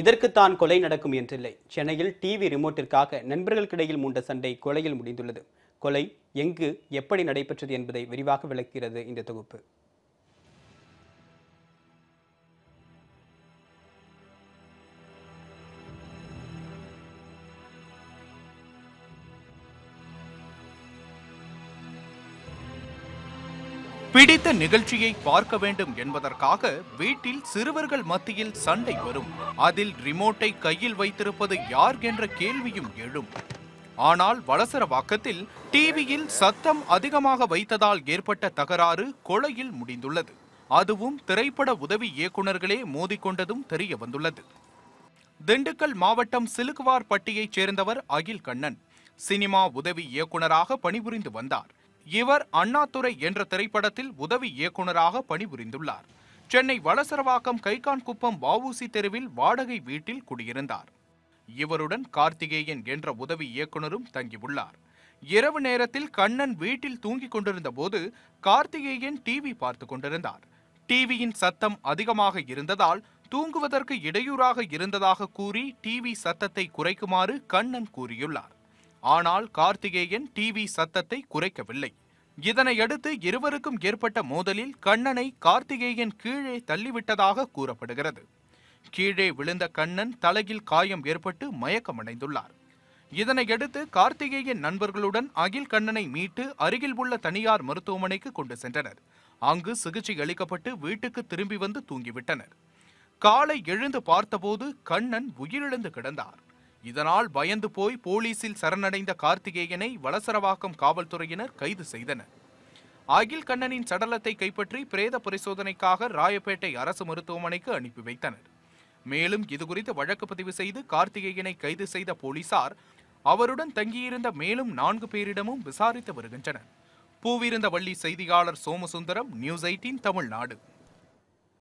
இதற்கு தான் கொலை நடக்கும் என்றில்லை சென்னையில் டிவி ரிமோட்டிற்காக நண்பர்களுக்கிடையில் மூண்ட சண்டை கொலையில் முடிந்துள்ளது கொலை எங்கு எப்படி நடைபெற்றது என்பதை விரிவாக விளக்குகிறது இந்த தொகுப்பு பிடித்த நிகழ்ச்சியை பார்க்க வேண்டும் என்பதற்காக வீட்டில் சிறுவர்கள் மத்தியில் சண்டை வரும் அதில் ரிமோட்டை கையில் வைத்திருப்பது யார் என்ற கேள்வியும் எழும் ஆனால் வளசரவாக்கத்தில் டிவியில் சத்தம் அதிகமாக வைத்ததால் ஏற்பட்ட தகராறு கொலையில் முடிந்துள்ளது அதுவும் திரைப்பட உதவி இயக்குநர்களே மோதிக்கொண்டதும் தெரிய வந்துள்ளது திண்டுக்கல் மாவட்டம் சிலுக்குவார் பட்டியைச் சேர்ந்தவர் அகில் கண்ணன் சினிமா உதவி இயக்குநராக பணிபுரிந்து வந்தார் இவர் அண்ணாதுரை என்ற திரைப்படத்தில் உதவி இயக்குநராக பணிபுரிந்துள்ளார் சென்னை வளசரவாக்கம் கைகான்குப்பம் வவுசி தெருவில் வாடகை வீட்டில் குடியிருந்தார் இவருடன் கார்த்திகேயன் என்ற உதவி இயக்குனரும் தங்கியுள்ளார் இரவு நேரத்தில் கண்ணன் வீட்டில் தூங்கிக் கொண்டிருந்த போது கார்த்திகேயன் டிவி பார்த்து கொண்டிருந்தார் டிவியின் சத்தம் அதிகமாக இருந்ததால் தூங்குவதற்கு இடையூறாக இருந்ததாக கூறி டிவி சத்தத்தை குறைக்குமாறு கண்ணன் கூறியுள்ளார் ஆனால் கார்த்திகேயன் டிவி சத்தத்தை குறைக்கவில்லை இதனையடுத்து இருவருக்கும் ஏற்பட்ட மோதலில் கண்ணனை கார்த்திகேயன் கீழே தள்ளிவிட்டதாக கூறப்படுகிறது கீழே விழுந்த கண்ணன் தலையில் காயம் ஏற்பட்டு மயக்கமடைந்துள்ளார் இதனையடுத்து கார்த்திகேயன் நண்பர்களுடன் அகில் கண்ணனை மீட்டு அருகில் உள்ள தனியார் மருத்துவமனைக்கு கொண்டு சென்றனர் அங்கு சிகிச்சை அளிக்கப்பட்டு வீட்டுக்கு திரும்பி வந்து தூங்கிவிட்டனர் காலை எழுந்து பார்த்தபோது கண்ணன் உயிரிழந்து கிடந்தார் இதனால் பயந்து போய் போலீசில் சரணடைந்த கார்த்திகேயனை வளசரவாக்கம் காவல்துறையினர் கைது செய்தனர் அகில் கண்ணனின் சடலத்தை கைப்பற்றி பிரேத பரிசோதனைக்காக ராயப்பேட்டை அரசு மருத்துவமனைக்கு அனுப்பி வைத்தனர் மேலும் இதுகுறித்து வழக்கு பதிவு செய்து கார்த்திகேயனை கைது செய்த போலீசார் அவருடன் தங்கியிருந்த மேலும் நான்கு பேரிடமும் விசாரித்து வருகின்றனர் பூவிருந்த வள்ளி செய்தியாளர் சோமசுந்தரம் நியூஸ் எயிட்டீன் தமிழ்நாடு